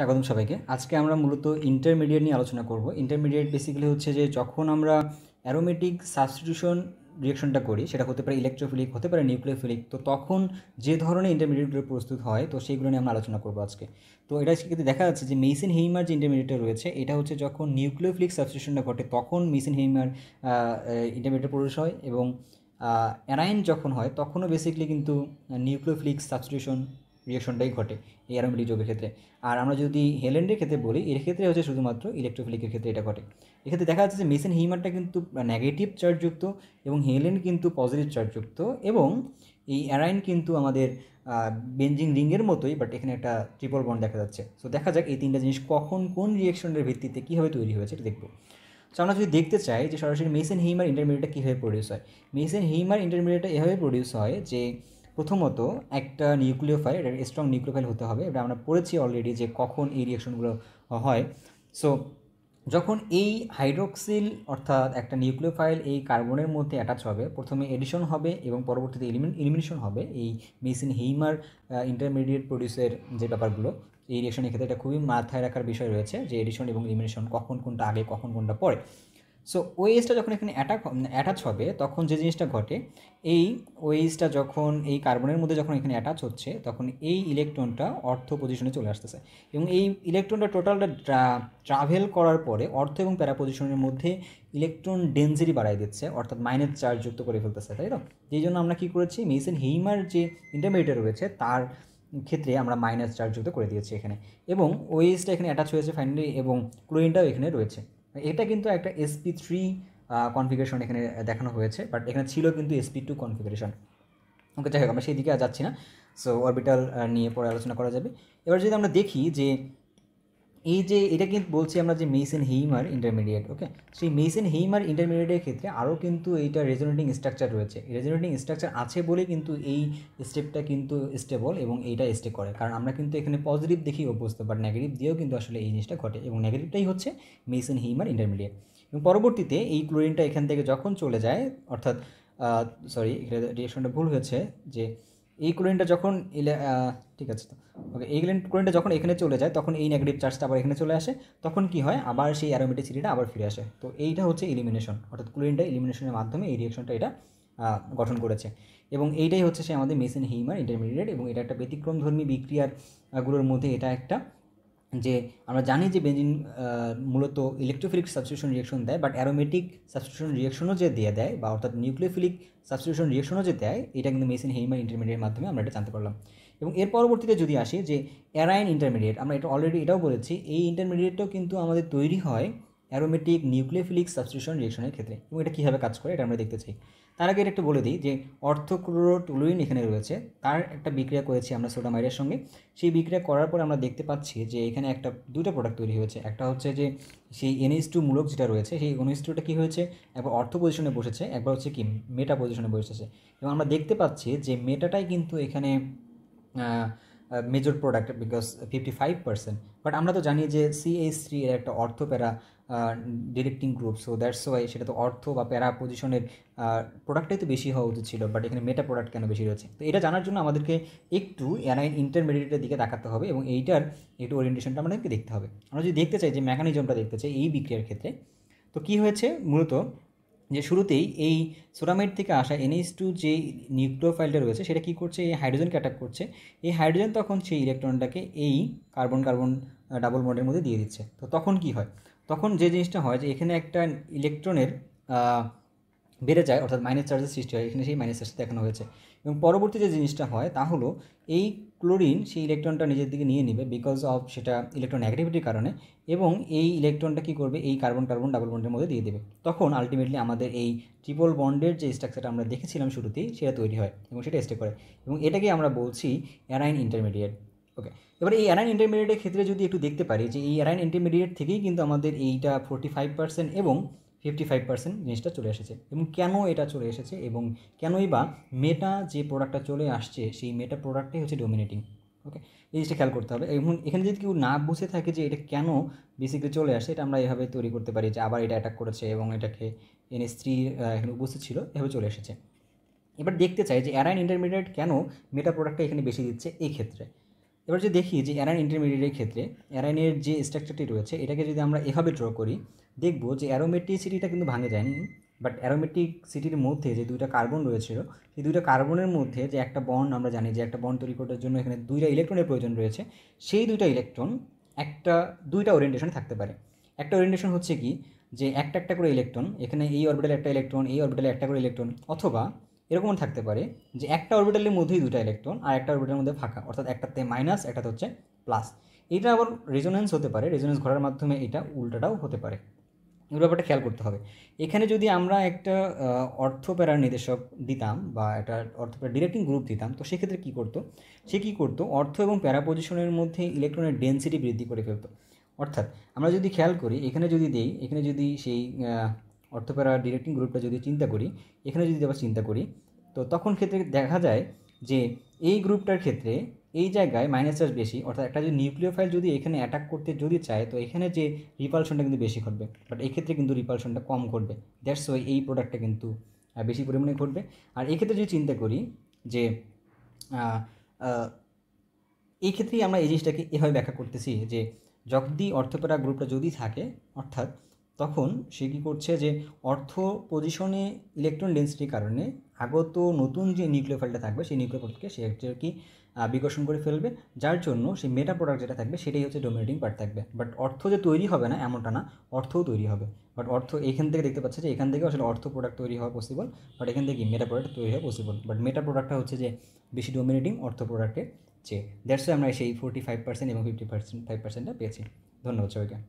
স্বাগতম সবাইকে আজকে আমরা মূলত ইন্টারমিডিয়েট নিয়ে আলোচনা করব ইন্টারমিডিয়েট বেসিক্যালি হচ্ছে যে যখন আমরা অ্যারোমেটিক সাবস্টিটিউশন রিয়েকশনটা করি সেটা হতে পারে ইলেকট্রোফিলিক হতে পারে নিউক্লিওফিলিক তো তখন যে ধরনের ইন্টারমিডিয়েটগুলো প্রস্তুত হয় তো সেইগুলো নিয়ে আমরা আলোচনা করবো আজকে তো এটা কিন্তু দেখা যাচ্ছে যে মেসিন হেইমার যে ইন্টারমিডিয়েটটা রয়েছে এটা হচ্ছে যখন নিউক্লিওফিলিক সাবস্টিটিউশনটা ঘটে তখন মেসিন হেইমার ইন্টারমিডিয়েট প্রবেশ হয় এবং অ্যারাইন যখন হয় তখনও বেসিক্যালি কিন্তু নিউক্লিওফিলিক সাবস্টিটিউশন রিয়াকশনটাই ঘটে এই অ্যারোমেটিক যোগের ক্ষেত্রে আর আমরা যদি হেলেন্ডের ক্ষেত্রে বলি এর ক্ষেত্রে হচ্ছে শুধুমাত্র ইলেকট্রোফিলিকের ক্ষেত্রে এটা ঘটে এক্ষেত্রে দেখা যাচ্ছে যে মেসেন হিমারটা কিন্তু নেগেটিভ চার্জযুক্ত এবং হেলেন কিন্তু পজিটিভ চার্জযুক্ত এবং এই অ্যারাইন কিন্তু আমাদের বেঞ্জিং রিংয়ের মতোই বাট এখানে একটা ট্রিপল বন্ড দেখা যাচ্ছে সো দেখা যাক এই তিনটা জিনিস কখন কোন রিয়াকশনের ভিত্তিতে কীভাবে তৈরি হয়েছে এটা দেখবো সো আমরা যদি দেখতে চাই যে সরাসরি মেসেন হিমার ইন্টারমিডিয়েটটা কীভাবে প্রডিউস হয় মেসেন হিমার ইন্টারমিডিয়েটটা এভাবে প্রডিউস হয় যে প্রথমত একটা নিউক্লিওফাইল এটা স্ট্রং নিউক্লিওফাইল হতে হবে এটা আমরা পড়েছি অলরেডি যে কখন এই রিয়াকশনগুলো হয় সো যখন এই হাইড্রোক্সিল অর্থাৎ একটা নিউক্লিওফাইল এই কার্বনের মধ্যে অ্যাটাচ হবে প্রথমে এডিশন হবে এবং পরবর্তীতে এলিমিন এলিমিনেশন হবে এই মেসিন হেইমার ইন্টারমিডিয়েট প্রডিউসের যে ব্যাপারগুলো এই রিয়াকশনের ক্ষেত্রে এটা খুবই মাথায় রাখার বিষয় রয়েছে যে এডিশন এবং এলিমিনেশন কখন কোনটা আগে কখন কোনটা পরে সো ওএসটা যখন এখানে অ্যাটাক মানে অ্যাটাচ হবে তখন যে জিনিসটা ঘটে এই ওএসটা যখন এই কার্বনের মধ্যে যখন এখানে অ্যাটাচ হচ্ছে তখন এই ইলেকট্রনটা অর্থ পজিশনে চলে আসতেছে এবং এই ইলেকট্রনটা টোটালটা ট্রাভেল করার পরে অর্থ এবং প্যারা পজিশনের মধ্যে ইলেকট্রন ডেন্সিটি বাড়াই দিচ্ছে অর্থাৎ মাইনাস চার্জ যুক্ত করে ফেলতেছে তাই তো যেই জন্য আমরা কী করেছি মেসিন হেইমার যে ইন্টারমিডিয়েট রয়েছে তার ক্ষেত্রে আমরা মাইনাস চার্জ যুক্ত করে দিয়েছি এখানে এবং ওএসটা এখানে অ্যাটাচ হয়েছে ফাইনালি এবং ক্লোরিনটাও এখানে রয়েছে এটা কিন্তু একটা এসপি থ্রি কনফিগারেশন এখানে দেখানো হয়েছে বাট এখানে ছিল কিন্তু এসপি টু কনফিগারেশন ওকে যাই হোক আমরা সেই দিকে আর যাচ্ছি না সো অরবিটাল নিয়ে পরে আলোচনা করা যাবে এবার যদি আমরা দেখি যে এই যে এটা কিন্তু বলছি আমরা যে মেসেন হেইমার ইন্টারমিডিয়েট ওকে সেই মেসেন হেইমার ইন্টারমিডিয়েটের ক্ষেত্রে আরও কিন্তু এইটা রেজোনেটিং স্ট্রাকচার রয়েছে রেজোনেটিং স্ট্রাকচার আছে বলে কিন্তু এই স্টেপটা কিন্তু স্টেবল এবং এইটা স্টে করে কারণ আমরা কিন্তু এখানে পজিটিভ দেখি অভ্যস্ত বাট নেগেটিভ দিয়েও কিন্তু আসলে এই জিনিসটা ঘটে এবং নেগেটিভটাই হচ্ছে মেসেন হেইমার ইন্টারমিডিয়েট এবং পরবর্তীতে এই ক্লোরিনটা এখান থেকে যখন চলে যায় অর্থাৎ সরি রিয়েকশনটা ভুল হয়েছে যে এই ক্লোরিনটা যখন ঠিক আছে তো ওকে এই ক্লোরিনটা যখন এখানে চলে যায় তখন এই নেগেটিভ চার্জটা আবার এখানে চলে আসে তখন কি হয় আবার সেই অ্যারোমেটিক সিটিটা আবার ফিরে আসে তো এইটা হচ্ছে ইলিমিনেশন অর্থাৎ ক্লোরিনটা ইলিমিনেশনের মাধ্যমে এই রিয়েকশনটা এটা গঠন করেছে এবং এইটাই হচ্ছে সে আমাদের মেসিন হিমার ইন্টারমিডিয়েট এবং এটা একটা ব্যতিক্রমধর্মী বিক্রিয়ার গুলোর মধ্যে এটা একটা যে আমরা জানি যে বেঞ্জিন মূলত ইলেকট্রোফিলিক সাবস্টিটিউশন রিয়াকশন দেয় বাট অ্যারোমেটিক সাবস্টিটিউশন রিয়েকশনও যে দিয়ে দেয় বা অর্থাৎ নিউক্লিওফিলিক সাবস্টিটিউশন রিয়াকশনও যে দেয় এটা কিন্তু মেসিন হেইমার ইন্টারমিডিয়েটের মাধ্যমে আমরা এটা জানতে পারলাম এবং এর পরবর্তীতে যদি আসি যে অ্যারাইন ইন্টারমিডিয়েট আমরা এটা অলরেডি এটাও বলেছি এই ইন্টারমিডিয়েটও কিন্তু আমাদের তৈরি হয় অ্যারোমেটিক নিউক্লিওফিলিক সাবস্টিটিউশন রিয়াকশনের ক্ষেত্রে এবং এটা কীভাবে কাজ করে এটা আমরা দেখতে চাই তার আগে একটু বলে দিই যে অর্থক্লোরোটুলুইন এখানে রয়েছে তার একটা বিক্রিয়া করেছি আমরা সোডামাইডের সঙ্গে সেই বিক্রিয়া করার পর আমরা দেখতে পাচ্ছি যে এখানে একটা দুটো প্রোডাক্ট তৈরি হয়েছে একটা হচ্ছে যে সেই এনএস টু মূলক যেটা রয়েছে সেই এনএস টুটা কী হয়েছে একবার অর্থ পজিশনে বসেছে একবার হচ্ছে কি মেটা পজিশনে বসেছে এবং আমরা দেখতে পাচ্ছি যে মেটাটাই কিন্তু এখানে major product because fifty five percent but আমরা তো জানি যে সিএস থ্রি এর একটা অর্থ para directing group so that's why সেটা তো অর্থ বা প্যারা পজিশনের প্রোডাক্টটাই তো বেশি হওয়া উচিত ছিল বাট এখানে মেটা প্রোডাক্ট কেন বেশি রয়েছে তো এটা জানার জন্য আমাদেরকে একটু এনআইন ইন্টারমিডিয়েটের দিকে তাকাতে হবে এবং এইটার একটু ওরিয়েন্টেশনটা আমাদেরকে দেখতে হবে আমরা যদি দেখতে চাই যে মেকানিজমটা দেখতে চাই এই বিক্রিয়ার ক্ষেত্রে তো কী হয়েছে মূলত যে শুরুতেই এই সোরামাইট থেকে আসা এনএইচ টু যে নিউক্লিওফাইলটা রয়েছে সেটা কী করছে এই হাইড্রোজেনকে অ্যাটাক করছে এই হাইড্রোজেন তখন সেই ইলেকট্রনটাকে এই কার্বন কার্বন ডাবল বন্ডের মধ্যে দিয়ে দিচ্ছে তো তখন কি হয় তখন যে জিনিসটা হয় যে এখানে একটা ইলেকট্রনের বেড়ে যায় অর্থাৎ মাইনাস চার্জের সৃষ্টি হয় এখানে সেই মাইনাস চার্জ দেখানো হয়েছে এবং পরবর্তী যে জিনিসটা হয় তা হলো এই ক্লোরিন সেই ইলেকট্রনটা নিজের দিকে নিয়ে নেবে বিকজ অফ সেটা ইলেকট্রন অ্যাক্টিভিটির কারণে এবং এই ইলেকট্রনটা কি করবে এই কার্বন কার্বন ডাবল বন্ডের মধ্যে দিয়ে দেবে তখন আলটিমেটলি আমাদের এই ট্রিপল বন্ডের যে স্ট্রাকচারটা আমরা দেখেছিলাম শুরুতেই সেটা তৈরি হয় এবং সেটা স্টে করে এবং এটাকে আমরা বলছি অ্যারাইন ইন্টারমিডিয়েট ওকে এবার এই অ্যারাইন ইন্টারমিডিয়েটের ক্ষেত্রে যদি একটু দেখতে পারি যে এই অ্যারাইন ইন্টারমিডিয়েট থেকেই কিন্তু আমাদের এইটা ফোর্টি ফাইভ পার্সেন্ট এবং ফিফটি ফাইভ পার্সেন্ট জিনিসটা চলে এসেছে এবং কেন এটা চলে এসেছে এবং কেনই বা মেটা যে প্রোডাক্টটা চলে আসছে সেই মেটা প্রোডাক্টটাই হচ্ছে ডোমিনেটিং ওকে এই জিনিসটা খেয়াল করতে হবে এবং এখানে যদি কেউ না বুঝে থাকে যে এটা কেন বেসিক্যালি চলে আসে এটা আমরা এভাবে তৈরি করতে পারি যে আবার এটা অ্যাটাক করেছে এবং এটাকে এনে স্ত্রী এখানে উপস্থিত ছিল এভাবে চলে এসেছে এবার দেখতে চাই যে অ্যারাইন ইন্টারমিডিয়েট কেন মেটা প্রোডাক্টটা এখানে বেশি দিচ্ছে এই ক্ষেত্রে এবার যদি দেখি যে অ্যারাইন ইন্টারমিডিয়েটের ক্ষেত্রে অ্যারাইনের যে স্ট্রাকচারটি রয়েছে এটাকে যদি আমরা এভাবে ড্র করি দেখব যে অ্যারোমেটিসিটিটা কিন্তু ভাঙে যায়নি বাট অ্যারোমেটিক সিটির মধ্যে যে দুইটা কার্বন রয়েছিল সেই দুইটা কার্বনের মধ্যে যে একটা বন্ড আমরা জানি যে একটা বন্ড তৈরি করার জন্য এখানে দুইটা ইলেকট্রনের প্রয়োজন রয়েছে সেই দুইটা ইলেকট্রন একটা দুইটা ওরিয়েন্টেশনে থাকতে পারে একটা ওরিয়েন্টেশন হচ্ছে কি যে একটা একটা করে ইলেকট্রন এখানে এই অরবিটালে একটা ইলেকট্রন এই অরবিটালে একটা করে ইলেকট্রন অথবা এরকমও থাকতে পারে যে একটা অরবিটালের মধ্যেই দুটা ইলেকট্রন আর একটা অরবিটালের মধ্যে ফাঁকা অর্থাৎ একটাতে মাইনাস একটাতে হচ্ছে প্লাস এটা আবার রেজোনেন্স হতে পারে রেজোনেন্স ঘোরার মাধ্যমে এটা উল্টাটাও হতে পারে এগুলো ব্যাপারটা খেয়াল করতে হবে এখানে যদি আমরা একটা অর্থপ্যারা নির্দেশক দিতাম বা একটা অর্থপ্যারা ডিরেক্টিং গ্রুপ দিতাম তো সেক্ষেত্রে কী করতো সে কী করতো অর্থ এবং প্যারা পজিশনের মধ্যে ইলেকট্রনের ডেন্সিটি বৃদ্ধি করে ফেলতো অর্থাৎ আমরা যদি খেয়াল করি এখানে যদি দিই এখানে যদি সেই অর্থপ্যারা ডিরেক্টিং গ্রুপটা যদি চিন্তা করি এখানে যদি আবার চিন্তা করি তো তখন ক্ষেত্রে দেখা যায় যে এই গ্রুপটার ক্ষেত্রে এই জায়গায় মাইনাস চার্জ বেশি অর্থাৎ একটা যদি নিউক্লিওফাইল যদি এখানে অ্যাটাক করতে যদি চায় তো এখানে যে রিপালশনটা কিন্তু বেশি ঘটবে বাট এক্ষেত্রে কিন্তু রিপালশনটা কম ঘটবে দ্যাটস ওয়াই এই প্রোডাক্টটা কিন্তু বেশি পরিমাণে ঘটবে আর এক্ষেত্রে যদি চিন্তা করি যে এই ক্ষেত্রেই আমরা এই জিনিসটাকে এভাবে ব্যাখ্যা করতেছি যে যদি অর্থপেরা গ্রুপটা যদি থাকে অর্থাৎ তখন সে কী করছে যে অর্থ পজিশনে ইলেকট্রন ডেন্সিটির কারণে আগত নতুন যে নিউক্লিওফাইলটা থাকবে সেই নিউক্লিওফাইলকে সে কি বিকশন করে ফেলবে যার জন্য সেই মেটা প্রোডাক্ট যেটা থাকবে সেটাই হচ্ছে ডোমিনেটিং পার্ট থাকবে বাট অর্থ যে তৈরি হবে না এমনটা না অর্থও তৈরি হবে বাট অর্থ এখান থেকে দেখতে পাচ্ছে যে এখান থেকে আসলে অর্থ প্রোডাক্ট তৈরি হওয়া পসিবল বাট এখান থেকে মেটা প্রোডাক্ট তৈরি হওয়া পসিবল বাট মেটা প্রোডাক্টটা হচ্ছে যে বেশি ডোমিনেটিং অর্থ প্রোডাক্টের চেয়ে দ্যাটস আমরা সেই ফোর্টি ফাইভ পার্সেন্ট এবং ফিফটি পার্সেন্ট ফাইভ পার্সেন্টটা পেয়েছি ধন্যবাদ সবাইকে